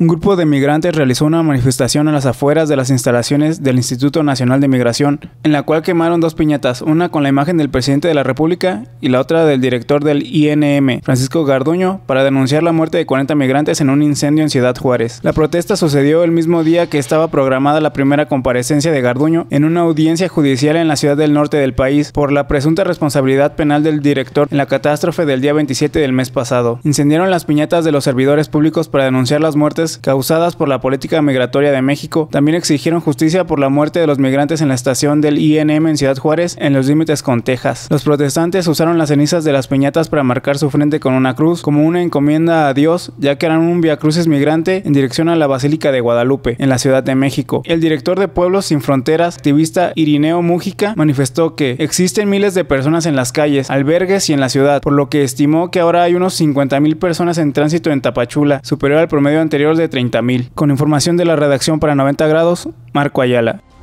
Un grupo de migrantes realizó una manifestación a las afueras de las instalaciones del Instituto Nacional de Migración, en la cual quemaron dos piñatas, una con la imagen del presidente de la República y la otra del director del INM, Francisco Garduño, para denunciar la muerte de 40 migrantes en un incendio en Ciudad Juárez. La protesta sucedió el mismo día que estaba programada la primera comparecencia de Garduño en una audiencia judicial en la ciudad del norte del país por la presunta responsabilidad penal del director en la catástrofe del día 27 del mes pasado. Incendieron las piñatas de los servidores públicos para denunciar las muertes causadas por la política migratoria de México, también exigieron justicia por la muerte de los migrantes en la estación del INM en Ciudad Juárez, en los límites con Texas. Los protestantes usaron las cenizas de las piñatas para marcar su frente con una cruz, como una encomienda a Dios, ya que eran un viacrucis migrante en dirección a la Basílica de Guadalupe, en la Ciudad de México. El director de Pueblos Sin Fronteras, activista Irineo Mújica, manifestó que existen miles de personas en las calles, albergues y en la ciudad, por lo que estimó que ahora hay unos 50.000 personas en tránsito en Tapachula, superior al promedio anterior de 30.000. Con información de la redacción para 90 grados, Marco Ayala.